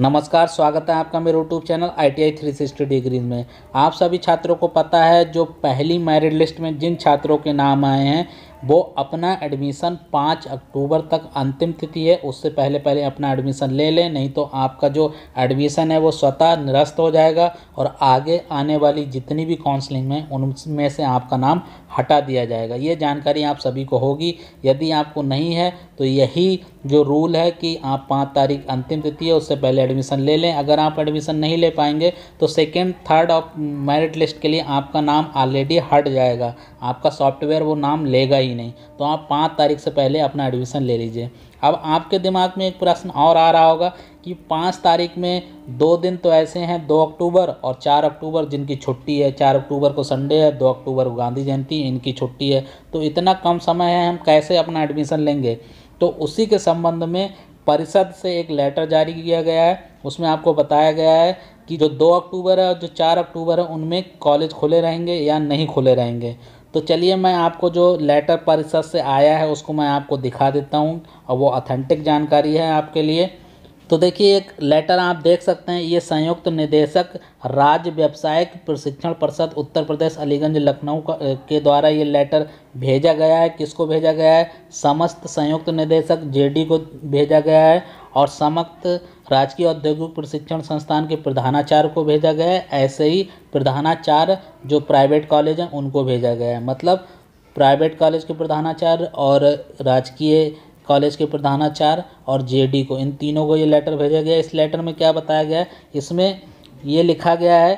नमस्कार स्वागत है आपका मेरे YouTube channel ITI sixty degrees में आप सभी छात्रों को पता है जो पहली मेरिट लिस्ट में जिन छात्रों के नाम आए हैं वो अपना एडमिशन पाँच अक्टूबर तक अंतिम तिथि है उससे पहले पहले अपना एडमिशन ले लें नहीं तो आपका जो एडमिशन है वो स्वतः निरस्त हो जाएगा और आगे आने वाली जितनी भी काउंसलिंग में उनमें से आपका नाम हटा दिया जाएगा ये जानकारी आप सभी को होगी यदि आपको नहीं है तो यही जो रूल है कि आप पाँच तारीख अंतिम तिथि है उससे पहले एडमिशन ले लें अगर आप एडमिशन नहीं ले पाएंगे तो second third of merit list के लिए आपका नाम ऑलरेडी हट जाएगा आपका सॉफ्टवेयर वो नाम लेगा ही नहीं तो आप पाँच तारीख से पहले अपना एडमिशन ले लीजिए अब आपके दिमाग में एक प्रश्न और आ रहा होगा कि पाँच तारीख में दो दिन तो ऐसे हैं दो अक्टूबर और चार अक्टूबर जिनकी छुट्टी है चार अक्टूबर को संडे है दो अक्टूबर को गांधी जयंती इनकी छुट्टी है तो इतना कम समय है हम कैसे अपना एडमिशन लेंगे तो उसी के संबंध में परिषद से एक लेटर जारी किया गया है उसमें आपको बताया गया है कि जो दो अक्टूबर है और जो चार अक्टूबर है उनमें कॉलेज खुले रहेंगे या नहीं खुले रहेंगे तो चलिए मैं आपको जो लेटर परिषद से आया है उसको मैं आपको दिखा देता हूँ और वो अथेंटिक जानकारी है आपके लिए तो देखिए एक लेटर आप देख सकते हैं ये संयुक्त निदेशक राज्य व्यावसायिक प्रशिक्षण परिषद उत्तर प्रदेश अलीगंज लखनऊ के द्वारा ये लेटर भेजा गया है किसको भेजा गया है समस्त संयुक्त निदेशक जेडी को भेजा गया है और समस्त राजकीय औद्योगिक प्रशिक्षण संस्थान के प्रधानाचार्य को भेजा गया है ऐसे ही प्रधानाचार्य जो प्राइवेट कॉलेज हैं उनको भेजा गया है मतलब प्राइवेट कॉलेज के प्रधानाचार्य और राजकीय कॉलेज के प्रधानाचार्य और जेडी को इन तीनों को ये लेटर भेजा गया इस लेटर में क्या बताया गया इसमें ये लिखा गया है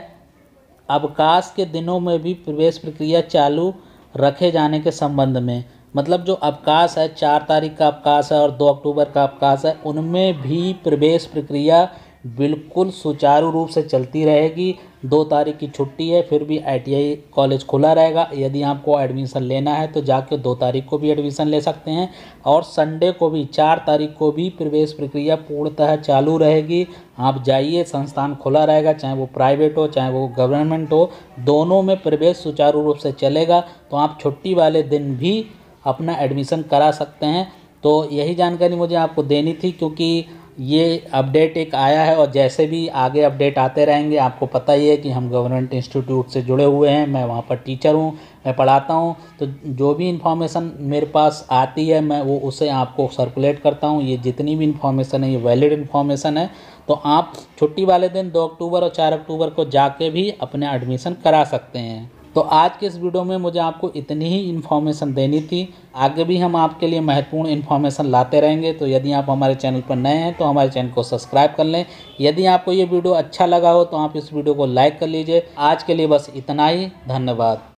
अवकाश के दिनों में भी प्रवेश प्रक्रिया चालू रखे जाने के संबंध में मतलब जो अवकाश है चार तारीख का अवकाश है और दो अक्टूबर का अवकाश है उनमें भी प्रवेश प्रक्रिया बिल्कुल सुचारू रूप से चलती रहेगी दो तारीख की छुट्टी है फिर भी आईटीआई कॉलेज खुला रहेगा यदि आपको एडमिशन लेना है तो जाके दो तारीख को भी एडमिशन ले सकते हैं और संडे को भी चार तारीख को भी प्रवेश प्रक्रिया पूर्णतः चालू रहेगी आप जाइए संस्थान खुला रहेगा चाहे वो प्राइवेट हो चाहे वो गवर्नमेंट हो दोनों में प्रवेश सुचारू रूप से चलेगा तो आप छुट्टी वाले दिन भी अपना एडमिशन करा सकते हैं तो यही जानकारी मुझे आपको देनी थी क्योंकि ये अपडेट एक आया है और जैसे भी आगे अपडेट आते रहेंगे आपको पता ही है कि हम गवर्नमेंट इंस्टीट्यूट से जुड़े हुए हैं मैं वहाँ पर टीचर हूँ मैं पढ़ाता हूँ तो जो भी इन्फॉर्मेशन मेरे पास आती है मैं वो उसे आपको सर्कुलेट करता हूँ ये जितनी भी इन्फॉर्मेशन है ये वैलिड इन्फॉर्मेशन है तो आप छुट्टी वाले दिन दो अक्टूबर और चार अक्टूबर को जाके भी अपना एडमिशन करा सकते हैं तो आज के इस वीडियो में मुझे आपको इतनी ही इन्फॉर्मेशन देनी थी आगे भी हम आपके लिए महत्वपूर्ण इन्फॉर्मेशन लाते रहेंगे तो यदि आप हमारे चैनल पर नए हैं तो हमारे चैनल को सब्सक्राइब कर लें यदि आपको ये वीडियो अच्छा लगा हो तो आप इस वीडियो को लाइक कर लीजिए आज के लिए बस इतना ही धन्यवाद